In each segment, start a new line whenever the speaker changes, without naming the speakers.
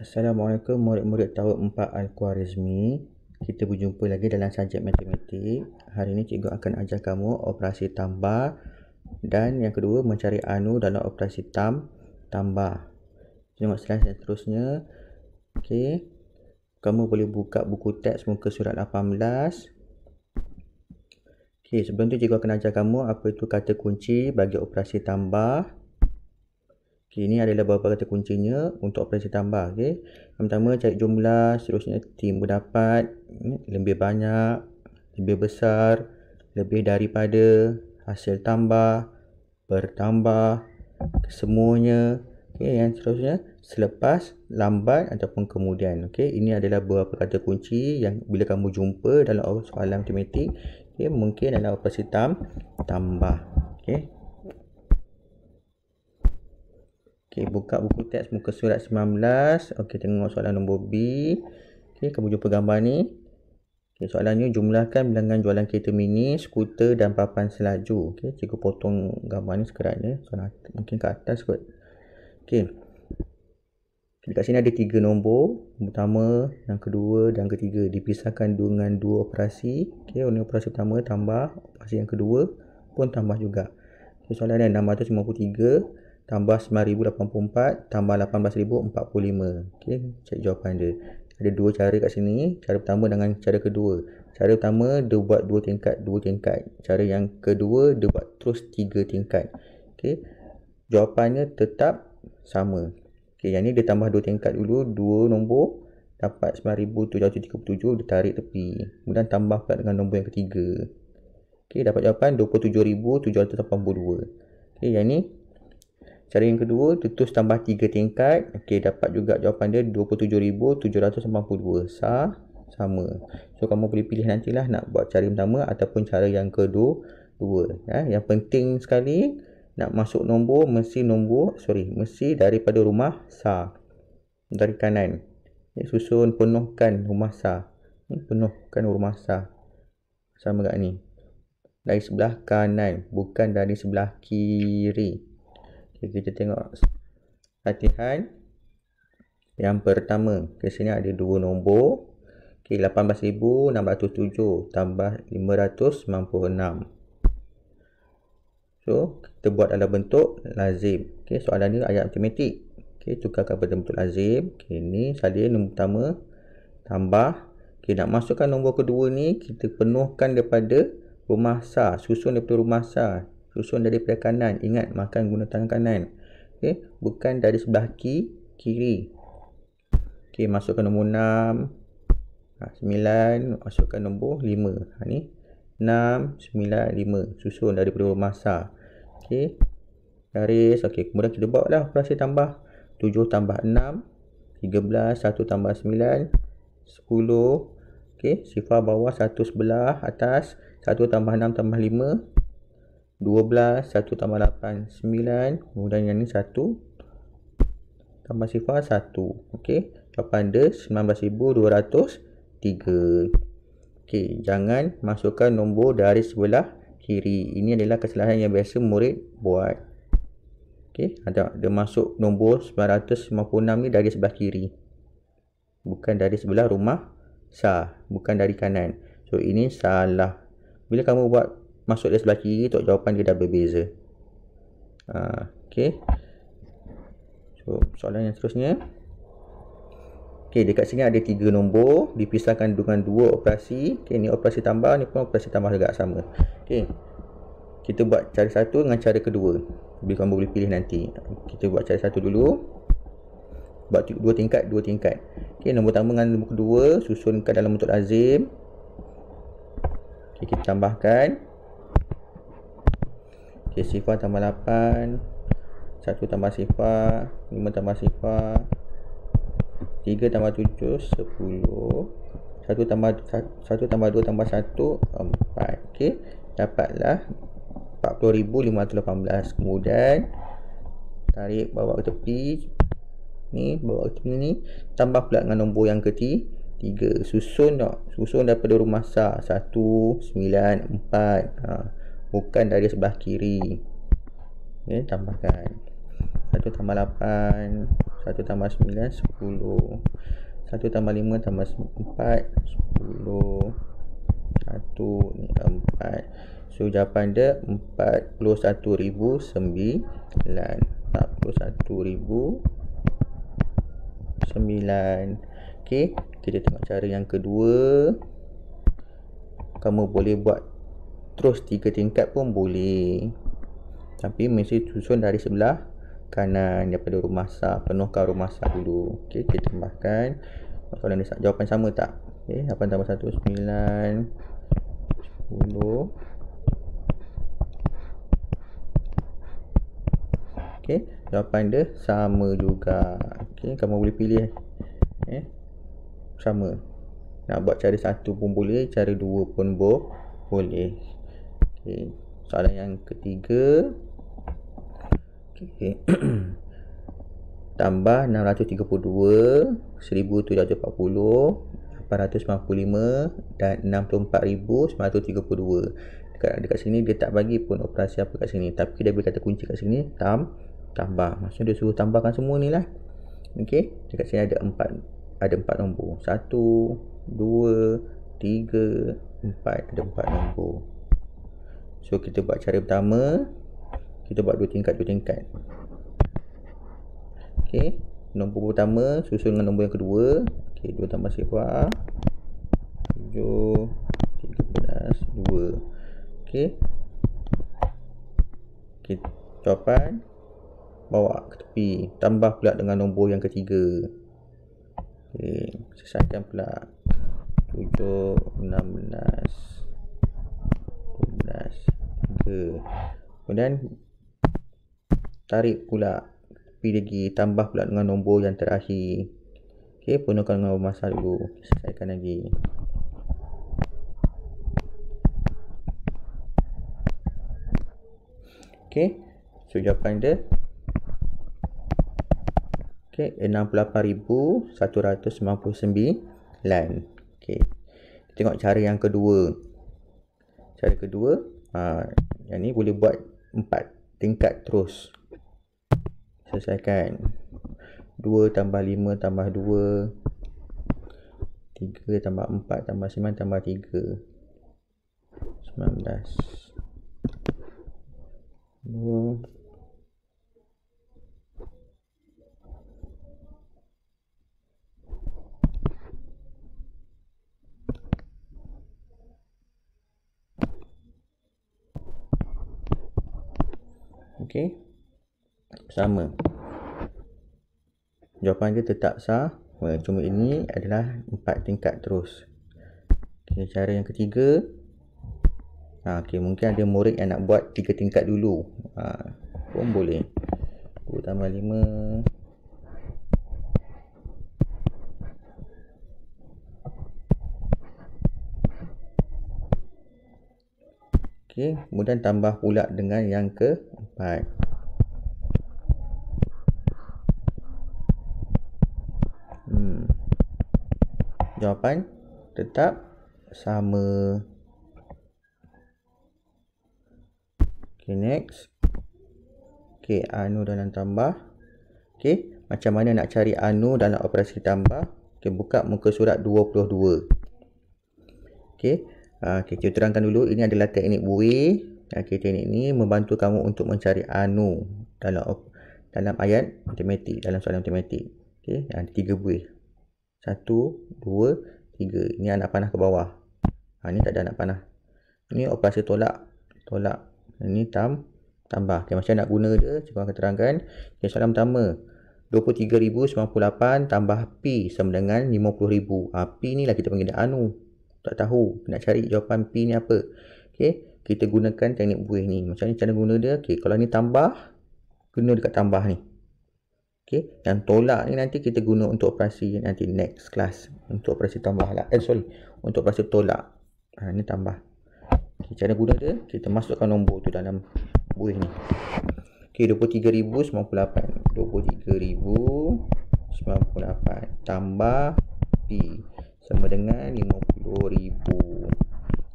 Assalamualaikum murid-murid tahun 4 Al-Khwarizmi. Kita berjumpa lagi dalam subjek matematik. Hari ini cikgu akan ajar kamu operasi tambah dan yang kedua mencari anu dalam operasi tam tambah. Tengok slide yang seterusnya. Okey. Kamu boleh buka buku teks muka surat 18. Okay, sebelum tu cikgu akan ajar kamu apa itu kata kunci bagi operasi tambah. Okay, ini adalah beberapa kata kuncinya untuk operasi tambah. Okay. Yang pertama, cari jumlah. Seterusnya, timbul dapat. Ya, lebih banyak. Lebih besar. Lebih daripada. Hasil tambah. Bertambah. kesemuanya, Okay, yang seterusnya, selepas, lambat ataupun kemudian. Okay, ini adalah beberapa kata kunci yang bila kamu jumpa dalam soalan matematik. Okay, mungkin adalah operasi tambah. Okay. Okey, buka buku teks muka surat 19. Okey, tengok soalan nombor B. Okey, kamu jumpa gambar ni. Okey, soalannya jumlahkan bilangan jualan kereta mini, skuter dan papan selaju. Okey, cikgu potong gambar ni ni. So, mungkin ke atas kot. Okey. Dekat sini ada tiga nombor. Yang pertama, yang kedua dan ketiga. Dipisahkan dengan dua operasi. Okey, ini operasi pertama tambah. Operasi yang kedua pun tambah juga. Okay, soalan ni 653 tambah 9084 tambah 18045 okey cek jawapan dia ada dua cara kat sini cara pertama dengan cara kedua cara pertama dia buat dua tingkat dua tingkat cara yang kedua dia buat terus tiga tingkat okey jawapannya tetap sama okey yang ni dia tambah dua tingkat dulu dua nombor dapat 9737 dia tarik tepi kemudian tambah pula dengan nombor yang ketiga okey dapat jawapan 27782 okey yang ni Cara yang kedua, tutus tambah 3 tingkat. Okey, dapat juga jawapan dia 27,792. Sah, sama. So, kamu boleh pilih nantilah nak buat cara yang pertama ataupun cara yang kedua. Dua. Ya. Yang penting sekali, nak masuk nombor, mesti nombor, sorry, mesti daripada rumah sah. Dari kanan. Ya, susun penuhkan rumah sah. Ya, penuhkan rumah sah. Sama kat ni. Dari sebelah kanan, bukan dari sebelah Kiri. Okay, kita tengok latihan yang pertama. Okay, sini ada dua nombor. Okay, 18,607 tambah 596. So, kita buat dalam bentuk lazim. Okay, soalan ini ayat matematik. Okay, tukarkan pada bentuk lazim. Okay, ni salin nombor pertama. Tambah. Okay, nak masukkan nombor kedua ni, kita penuhkan daripada rumah sah. Susun daripada rumah sah susun daripada kanan. Ingat makan guna tangan kanan. Okey, bukan dari sebelah ki, kiri. Okey, masukkan nombor 6. 9 ha, masukkan nombor 5. Ha ni. 6 9 5 susun dari huruf masa. Okey. Garis. Okey, kemudian kita buatlah operasi tambah. 7 tambah 6 13 1 tambah 9 10 Okey, sifar bawah 1 sebelah atas 1 tambah 6 tambah 5 12 1 tambah 8 9 kemudian yang ni 1 tambah sifar 1 ok jawapan dia 19203 ok jangan masukkan nombor dari sebelah kiri ini adalah kesalahan yang biasa murid buat ok ada dia masuk nombor 956 ni dari sebelah kiri bukan dari sebelah rumah sah bukan dari kanan so ini salah bila kamu buat masuk dari sebelah kiri tu jawapan dia dah berbeza. Ha, ah, okay. So, soalan yang seterusnya. Okay, dekat sini ada tiga nombor. Dipisahkan dengan dua operasi. Okay, ni operasi tambah, ni pun operasi tambah juga sama. Okay. Kita buat cara satu dengan cara kedua. Bila kamu boleh pilih nanti. Kita buat cara satu dulu. Buat dua tingkat, dua tingkat. Okay, nombor pertama dengan nombor kedua. Susunkan dalam bentuk lazim. Okay, kita tambahkan okay, sifar tambah 8 1 tambah sifar 5 tambah sifar 3 tambah 7 10 1 1 tambah 2 tambah 1 ok dapatlah 40,518 kemudian tarik bawah ke tepi ni bawah ke tepi ni tambah pula dengan nombor yang ketiga susun tak susun daripada rumah sah 1 9 4 ha bukan dari sebelah kiri ok tambahkan 1 tambah 8 1 tambah 9 10 1 tambah 5 tambah 4 10 1 4 so jawapan dia 41,009 41,009 ok kita tengok cara yang kedua kamu boleh buat terus tiga tingkat pun boleh tapi mesti susun dari sebelah kanan daripada rumah sah penuhkan rumah sah dulu ok kita tambahkan soalan ni jawapan sama tak ok 8 tambah 1 9 10 Okay. Jawapan dia sama juga okay. Kamu boleh pilih eh? eh? Sama Nak buat cara satu pun boleh Cara dua pun boleh Okay. Soalan yang ketiga. Okay. Tambah 632, 1740, 895 dan 64,932. Dekat, dekat sini dia tak bagi pun operasi apa kat sini. Tapi dia beri kata kunci kat sini. Tam, tambah. Maksudnya dia suruh tambahkan semua ni lah. Okay. Dekat sini ada empat ada empat nombor. Satu, dua, tiga, empat. Ada empat nombor. So kita buat cara pertama Kita buat dua tingkat dua tingkat Ok Nombor pertama susun dengan nombor yang kedua Ok 2 tambah sifar 7 13 2 Ok Kita okay. jawapan Bawa ke tepi Tambah pula dengan nombor yang ketiga Ok Selesaikan pula 7 16 16 ke kemudian tarik pula pilih lagi tambah pula dengan nombor yang terakhir ok penuhkan dengan masa dulu selesaikan lagi ok so jawapan dia ok 68,199 line ok tengok cara yang kedua cara kedua aa, ah, yang ni boleh buat empat tingkat terus. Selesaikan. dua tambah lima tambah dua tiga tambah empat tambah sembilan tambah tiga sembilan belas dua okey sama jawapan dia tetap sah cuma ini adalah empat tingkat terus okay, cara yang ketiga ha, okey mungkin ada murid yang nak buat tiga tingkat dulu ha, pun boleh 2 tambah 5 Okay. Kemudian tambah pula dengan yang ke Baik. Hmm. Jawapan tetap sama. Okay, next. Okay, anu dalam tambah. Okay, macam mana nak cari anu dalam operasi tambah? Okay, buka muka surat 22. Okay, uh, okay kita terangkan dulu. Ini adalah teknik buih. Okey, teknik ni membantu kamu untuk mencari anu dalam dalam ayat matematik, dalam soalan matematik. Okey, yang tiga buih. Satu, dua, tiga. Ini anak panah ke bawah. Ha, ni tak ada anak panah. Ini operasi tolak. Tolak. Ini tam, tambah. Okay, macam nak guna dia, cuba akan terangkan. Okay, soalan pertama. 23,098 tambah P sama dengan 50,000. Ha, P ni lah kita panggil anu. Tak tahu. Nak cari jawapan P ni apa. Okey kita gunakan teknik buih ni macam ni cara guna dia okey kalau ni tambah guna dekat tambah ni okey yang tolak ni nanti kita guna untuk operasi nanti next class untuk operasi tambah lah eh sorry untuk operasi tolak ha ni tambah okay, cara guna dia kita masukkan nombor tu dalam buih ni okey 23098 23098 tambah p sama dengan ribu.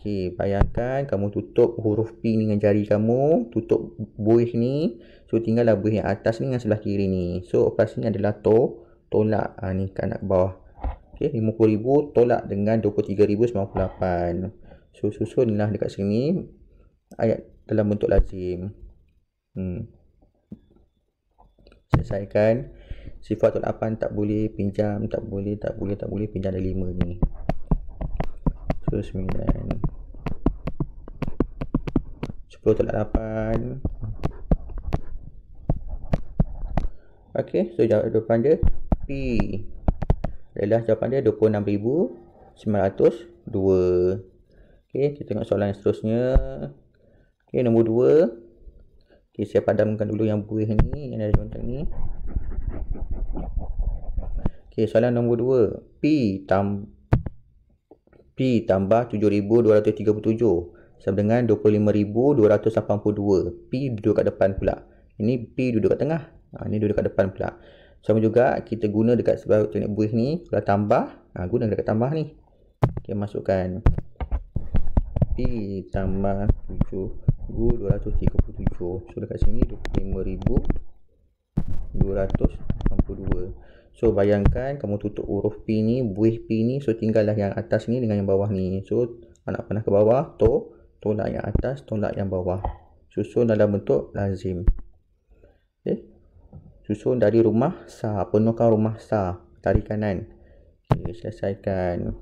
Okey, bayangkan kamu tutup huruf P ni dengan jari kamu, tutup buih ni. So tinggallah buih yang atas ni dengan sebelah kiri ni. So lepas ni adalah to tolak ha, ni kanak ke bawah. Okey, 50000 tolak dengan 23098. So susunlah dekat sini ayat dalam bentuk lazim. Hmm. Selesaikan sifat tolak apan tak boleh pinjam, tak boleh, tak boleh, tak boleh pinjam ada lima ni. Terus so, 9. 10 tolak 8 ok so jawapan dia P adalah jawapan dia 26,902 ok kita tengok soalan yang seterusnya ok nombor 2 ok saya padamkan dulu yang buih ni yang ada contoh ni ok soalan nombor 2 P tambah P tambah 7,237 sama dengan 25,282. P duduk kat depan pula. Ini P duduk kat tengah. Ha, ini duduk kat depan pula. Sama juga kita guna dekat sebelah teknik buih ni. Kalau tambah, ha, guna dekat tambah ni. Okay, masukkan. P tambah 7,237. So dekat sini 25,282. So bayangkan kamu tutup huruf P ni, buih P ni. So tinggallah yang atas ni dengan yang bawah ni. So anak pernah ke bawah, toh tolak yang atas, tolak yang bawah. Susun dalam bentuk lazim. Okay. Susun dari rumah sa, penuhkan rumah sah. tarik kanan. Okay, selesaikan.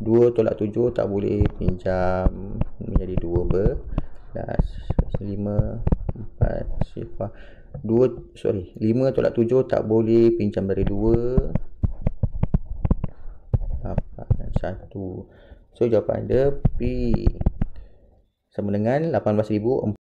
2 tolak 7 tak boleh pinjam menjadi 2 ber. 5 4 sifar. 2 sorry, 5 tolak 7 tak boleh pinjam dari 2. 1 So jawapan dia P sama dengan 18,400.